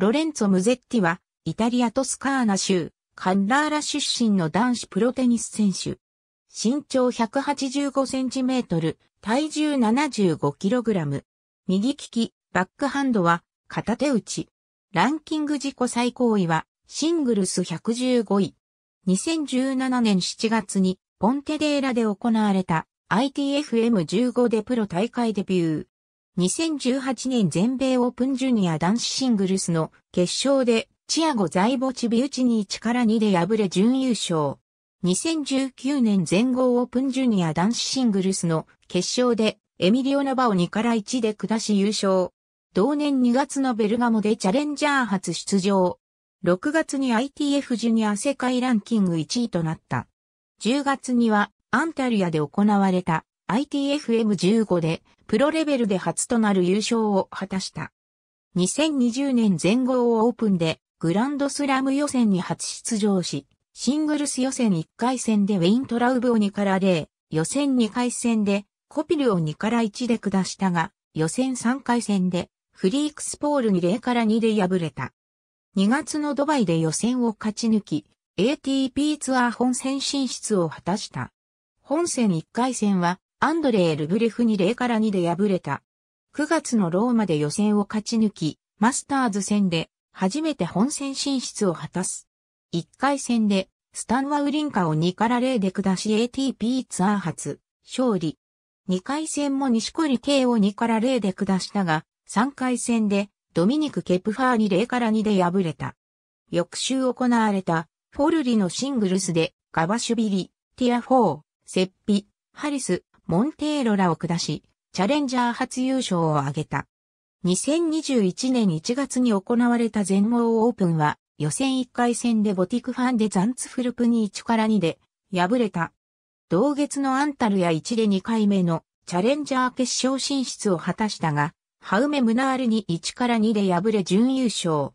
ロレンツォ・ムゼッティは、イタリアトスカーナ州、カンラーラ出身の男子プロテニス選手。身長185センチメートル、体重75キログラム。右利き、バックハンドは、片手打ち。ランキング自己最高位は、シングルス115位。2017年7月に、ポンテデーラで行われた、ITFM15 でプロ大会デビュー。2018年全米オープンジュニア男子シングルスの決勝でチアゴ在墓地チビウチに1から2で敗れ準優勝。2019年全豪オープンジュニア男子シングルスの決勝でエミリオ・ナバを2から1で下し優勝。同年2月のベルガモでチャレンジャー初出場。6月に ITF ジュニア世界ランキング1位となった。10月にはアンタリアで行われた ITFM15 でプロレベルで初となる優勝を果たした。2020年全豪オープンでグランドスラム予選に初出場し、シングルス予選1回戦でウェイントラウブを2から0、予選2回戦でコピルを2から1で下したが、予選3回戦でフリークスポールに0から2で敗れた。2月のドバイで予選を勝ち抜き、ATP ツアー本戦進出を果たした。本戦1回戦はアンドレー・ルブレフに0から2で敗れた。9月のローマで予選を勝ち抜き、マスターズ戦で初めて本戦進出を果たす。1回戦でスタンワウリンカを2から0で下し ATP ツアー初勝利。2回戦も西里 K を2から0で下したが、3回戦でドミニク・ケプファーに0から2で敗れた。翌週行われたフォルリのシングルスでガバシュビリ、ティアフォー、セッピ、ハリス、モンテーロらを下し、チャレンジャー初優勝を挙げた。2021年1月に行われた全盲オープンは、予選1回戦でボティクファンでザンツフルプに1から2で敗れた。同月のアンタルや1で2回目のチャレンジャー決勝進出を果たしたが、ハウメ・ムナールに1から2で敗れ準優勝。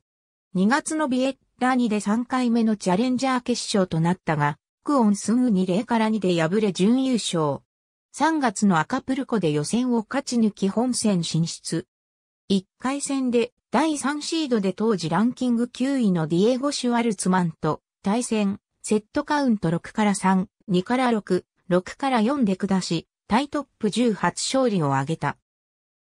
2月のビエッラ2で3回目のチャレンジャー決勝となったが、クオン・スンウに0から2で敗れ準優勝。3月のアカプルコで予選を勝ち抜き本戦進出。1回戦で第3シードで当時ランキング9位のディエゴ・シュワルツマンと対戦、セットカウント6から3、2から6、6から4で下し、タイトップ1 8勝利を挙げた。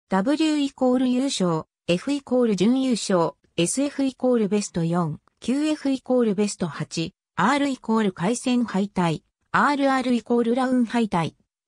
W イコール優勝、F イコール準優勝、SF イコールベスト4、QF イコールベスト8、R イコール回戦敗退、RR イコールラウン敗退、